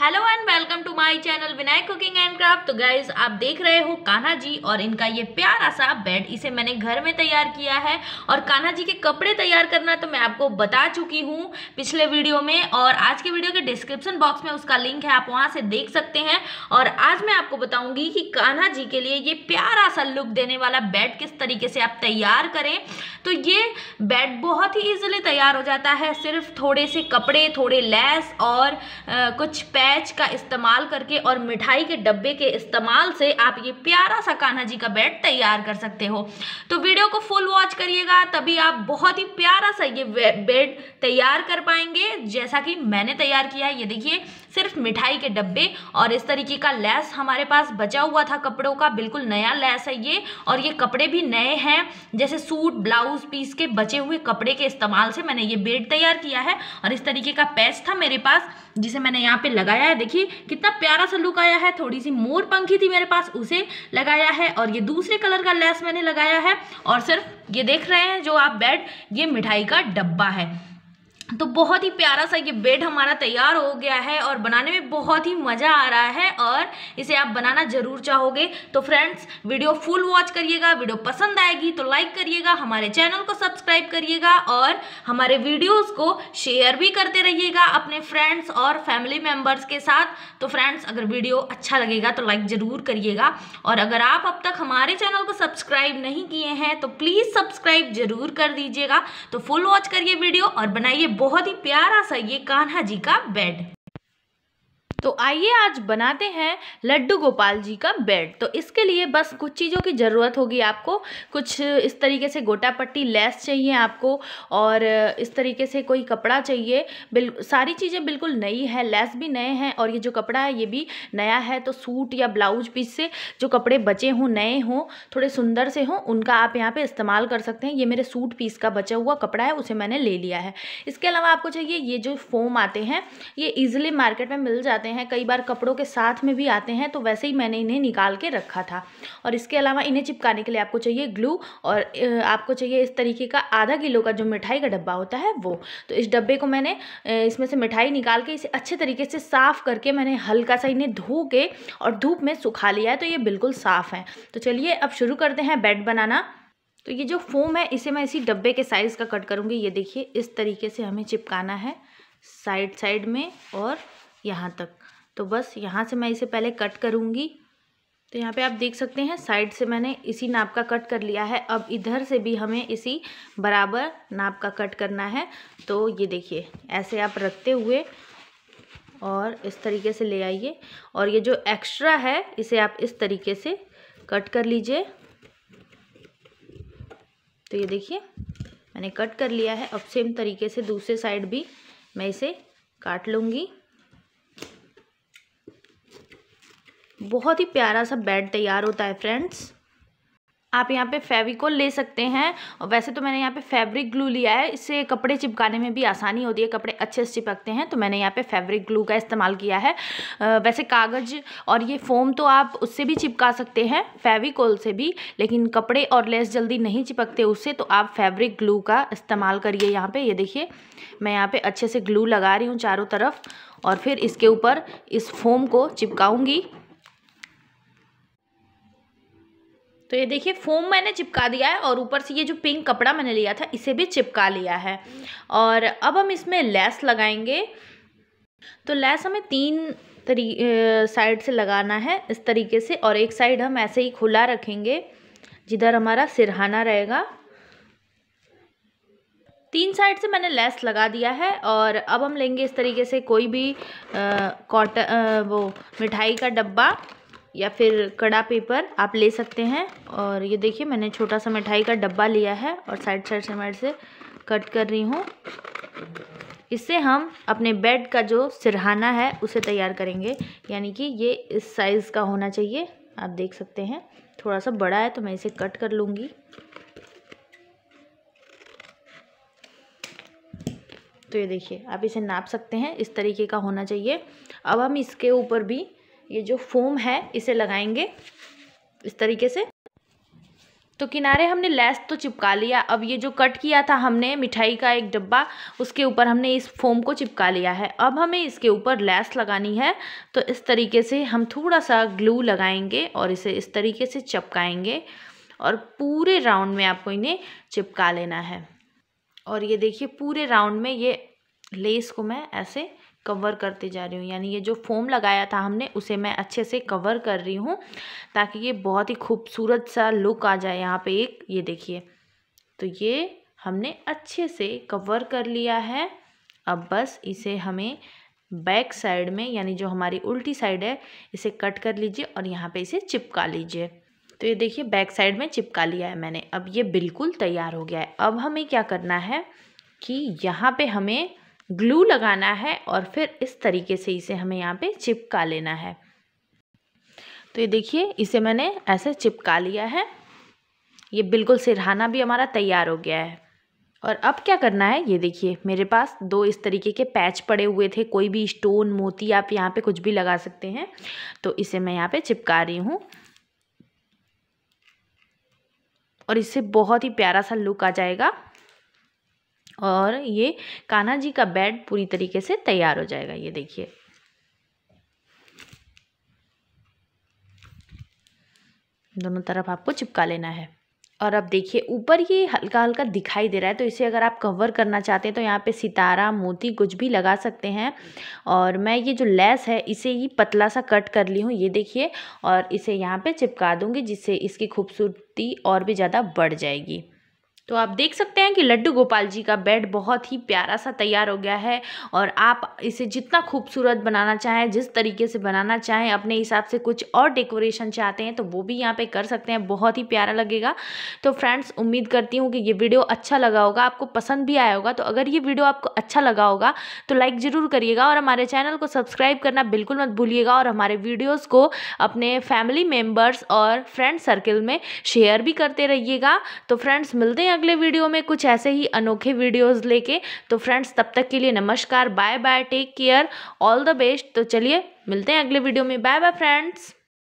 hello and welcome to my channel Vinayak cooking and craft तो guys आप देख रहे हो कान्हा जी और इनका ये प्यारा सा बेड इसे मैंने घर में तैयार किया है और कान्हा जी के कपड़े तैयार करना तो मैं आपको बता चुकी हूँ पिछले वीडियो में और आज के वीडियो के डिस्क्रिप्शन बॉक्स में उसका लिंक है आप वहाँ से देख सकते हैं और आज मैं आपको बताऊँगी कि कान्हा जी के लिए ये प्यारा सा लुक देने वाला बेड किस तरीके से आप तैयार करें तो ये बेड बहुत ही ईजिली तैयार हो जाता है सिर्फ थोड़े से कपड़े थोड़े लेस और कुछ पैर पैच का इस्तेमाल करके और मिठाई के डब्बे के इस्तेमाल से आप ये प्यारा सा कान्हा जी का बेड तैयार कर सकते हो तो वीडियो को फुल वॉच करिएगा तभी आप बहुत ही प्यारा सा ये बेड तैयार कर पाएंगे जैसा कि मैंने तैयार किया है ये देखिए सिर्फ मिठाई के डब्बे और इस तरीके का लेस हमारे पास बचा हुआ था कपड़ों का बिल्कुल नया लेस है ये और ये कपड़े भी नए हैं जैसे सूट ब्लाउज पीस के बचे हुए कपड़े के इस्तेमाल से मैंने ये बेड तैयार किया है और इस तरीके का पैस था मेरे पास जिसे मैंने यहाँ पे लगाया है देखिए कितना प्यारा सा लुक आया है थोड़ी सी मोर पंखी थी मेरे पास उसे लगाया है और ये दूसरे कलर का लेस मैंने लगाया है और सिर्फ ये देख रहे हैं जो आप बेड ये मिठाई का डब्बा है तो बहुत ही प्यारा सा ये बेड हमारा तैयार हो गया है और बनाने में बहुत ही मज़ा आ रहा है और इसे आप बनाना ज़रूर चाहोगे तो फ्रेंड्स वीडियो फुल वॉच करिएगा वीडियो पसंद आएगी तो लाइक करिएगा हमारे चैनल को सब्सक्राइब करिएगा और हमारे वीडियोस को शेयर भी करते रहिएगा अपने फ्रेंड्स और फैमिली मेम्बर्स के साथ तो फ्रेंड्स अगर वीडियो अच्छा लगेगा तो लाइक ज़रूर करिएगा और अगर आप अब तक हमारे चैनल को सब्सक्राइब नहीं किए हैं तो प्लीज़ सब्सक्राइब ज़रूर कर दीजिएगा तो फुल वॉच करिए वीडियो और बनाइए बहुत ही प्यारा सा ये कान्हा जी का बेड तो आइए आज बनाते हैं लड्डू गोपाल जी का बेड तो इसके लिए बस कुछ चीज़ों की ज़रूरत होगी आपको कुछ इस तरीके से गोटा पट्टी लेस चाहिए आपको और इस तरीके से कोई कपड़ा चाहिए बिल सारी चीज़ें बिल्कुल नई है लेस भी नए हैं और ये जो कपड़ा है ये भी नया है तो सूट या ब्लाउज पीस से जो कपड़े बचे हों नए हों थोड़े सुंदर से हों उनका आप यहाँ पर इस्तेमाल कर सकते हैं ये मेरे सूट पीस का बचा हुआ कपड़ा है उसे मैंने ले लिया है इसके अलावा आपको चाहिए ये जो फोम आते हैं ये ईजिली मार्केट में मिल जाते जाते हैं कई बार कपड़ों के साथ में भी आते हैं तो वैसे ही मैंने इन्हें निकाल के रखा था और इसके अलावा इन्हें चिपकाने के लिए आपको चाहिए ग्लू और आपको चाहिए इस तरीके का आधा किलो का जो मिठाई का डब्बा होता है वो तो इस डब्बे को मैंने इसमें से मिठाई निकाल के इसे अच्छे तरीके से साफ़ करके मैंने हल्का सा इन्हें धो के और धूप में सुखा लिया है तो ये बिल्कुल साफ़ है तो चलिए अब शुरू करते हैं बेड बनाना तो ये जो फोम है इसे मैं इसी डब्बे के साइज़ का कट करूँगी ये देखिए इस तरीके से हमें चिपकाना है साइड साइड में और यहाँ तक तो बस यहाँ से मैं इसे पहले कट करूँगी तो यहाँ पे आप देख सकते हैं साइड से मैंने इसी नाप का कट कर लिया है अब इधर से भी हमें इसी बराबर नाप का कट करना है तो ये देखिए ऐसे आप रखते हुए और इस तरीके से ले आइए और ये जो एक्स्ट्रा है इसे आप इस तरीके से कट कर लीजिए तो ये देखिए मैंने कट कर लिया है अब सेम तरीके से दूसरे साइड भी मैं इसे काट लूँगी बहुत ही प्यारा सा बेड तैयार होता है फ्रेंड्स आप यहाँ पे फेविकोल ले सकते हैं और वैसे तो मैंने यहाँ पे फैब्रिक ग्लू लिया है इससे कपड़े चिपकाने में भी आसानी होती है कपड़े अच्छे से चिपकते हैं तो मैंने यहाँ पे फैब्रिक ग्लू का इस्तेमाल किया है वैसे कागज़ और ये फ़ोम तो आप उससे भी चिपका सकते हैं फेविकोल से भी लेकिन कपड़े और लेस जल्दी नहीं चिपकते उससे तो आप फैब्रिक ग्लू का इस्तेमाल करिए यहाँ पर ये देखिए मैं यहाँ पर अच्छे से ग्लू लगा रही हूँ चारों तरफ और फिर इसके ऊपर इस फोम को चिपकाऊँगी तो ये देखिए फोम मैंने चिपका दिया है और ऊपर से ये जो पिंक कपड़ा मैंने लिया था इसे भी चिपका लिया है और अब हम इसमें लेस लगाएंगे तो लेस हमें तीन तरी साइड से लगाना है इस तरीके से और एक साइड हम ऐसे ही खुला रखेंगे जिधर हमारा सिरहाना रहेगा तीन साइड से मैंने लेस लगा दिया है और अब हम लेंगे इस तरीके से कोई भी कॉटन वो मिठाई का डब्बा या फिर कड़ा पेपर आप ले सकते हैं और ये देखिए मैंने छोटा सा मिठाई का डब्बा लिया है और साइड साइड से मैं से कट कर रही हूँ इससे हम अपने बेड का जो सिरहाना है उसे तैयार करेंगे यानी कि ये इस साइज़ का होना चाहिए आप देख सकते हैं थोड़ा सा बड़ा है तो मैं इसे कट कर लूँगी तो ये देखिए आप इसे नाप सकते हैं इस तरीके का होना चाहिए अब हम इसके ऊपर भी ये जो फोम है इसे लगाएंगे इस तरीके से तो किनारे हमने लेस तो चिपका लिया अब ये जो कट किया था हमने मिठाई का एक डब्बा उसके ऊपर हमने इस फोम को चिपका लिया है अब हमें इसके ऊपर लेस लगानी है तो इस तरीके से हम थोड़ा सा ग्लू लगाएंगे और इसे इस तरीके से चिपकाएंगे और पूरे राउंड में आपको इन्हें चिपका लेना है और ये देखिए पूरे राउंड में ये लेस को मैं ऐसे कवर करते जा रही हूँ यानी ये जो फोम लगाया था हमने उसे मैं अच्छे से कवर कर रही हूँ ताकि ये बहुत ही खूबसूरत सा लुक आ जाए यहाँ पे एक ये देखिए तो ये हमने अच्छे से कवर कर लिया है अब बस इसे हमें बैक साइड में यानी जो हमारी उल्टी साइड है इसे कट कर लीजिए और यहाँ पे इसे चिपका लीजिए तो ये देखिए बैक साइड में चिपका लिया है मैंने अब ये बिल्कुल तैयार हो गया है अब हमें क्या करना है कि यहाँ पे हमें ग्लू लगाना है और फिर इस तरीके से इसे हमें यहाँ पे चिपका लेना है तो ये देखिए इसे मैंने ऐसे चिपका लिया है ये बिल्कुल सिरहाना भी हमारा तैयार हो गया है और अब क्या करना है ये देखिए मेरे पास दो इस तरीके के पैच पड़े हुए थे कोई भी स्टोन मोती आप यहाँ पे कुछ भी लगा सकते हैं तो इसे मैं यहाँ पे चिपका रही हूँ और इससे बहुत ही प्यारा सा लुक आ जाएगा और ये कान्हा जी का बेड पूरी तरीके से तैयार हो जाएगा ये देखिए दोनों तरफ आपको चिपका लेना है और अब देखिए ऊपर ये हल्का हल्का दिखाई दे रहा है तो इसे अगर आप कवर करना चाहते हैं तो यहाँ पे सितारा मोती कुछ भी लगा सकते हैं और मैं ये जो लेस है इसे ही पतला सा कट कर ली हूँ ये देखिए और इसे यहाँ पे चिपका दूँगी जिससे इसकी खूबसूरती और भी ज़्यादा बढ़ जाएगी तो आप देख सकते हैं कि लड्डू गोपाल जी का बेड बहुत ही प्यारा सा तैयार हो गया है और आप इसे जितना खूबसूरत बनाना चाहें जिस तरीके से बनाना चाहें अपने हिसाब से कुछ और डेकोरेशन चाहते हैं तो वो भी यहाँ पे कर सकते हैं बहुत ही प्यारा लगेगा तो फ्रेंड्स उम्मीद करती हूँ कि ये वीडियो अच्छा लगा होगा आपको पसंद भी आया होगा तो अगर ये वीडियो आपको अच्छा लगा होगा तो लाइक ज़रूर करिएगा और हमारे चैनल को सब्सक्राइब करना बिल्कुल मत भूलिएगा और हमारे वीडियोज़ को अपने फैमिली मेम्बर्स और फ्रेंड सर्कल में शेयर भी करते रहिएगा तो फ्रेंड्स मिलते हैं अगले वीडियो में कुछ ऐसे ही अनोखे वीडियोस लेके तो फ्रेंड्स तब तक के लिए नमस्कार bye bye take care all the best तो चलिए मिलते हैं अगले वीडियो में बाय बाय फ्रेंड्स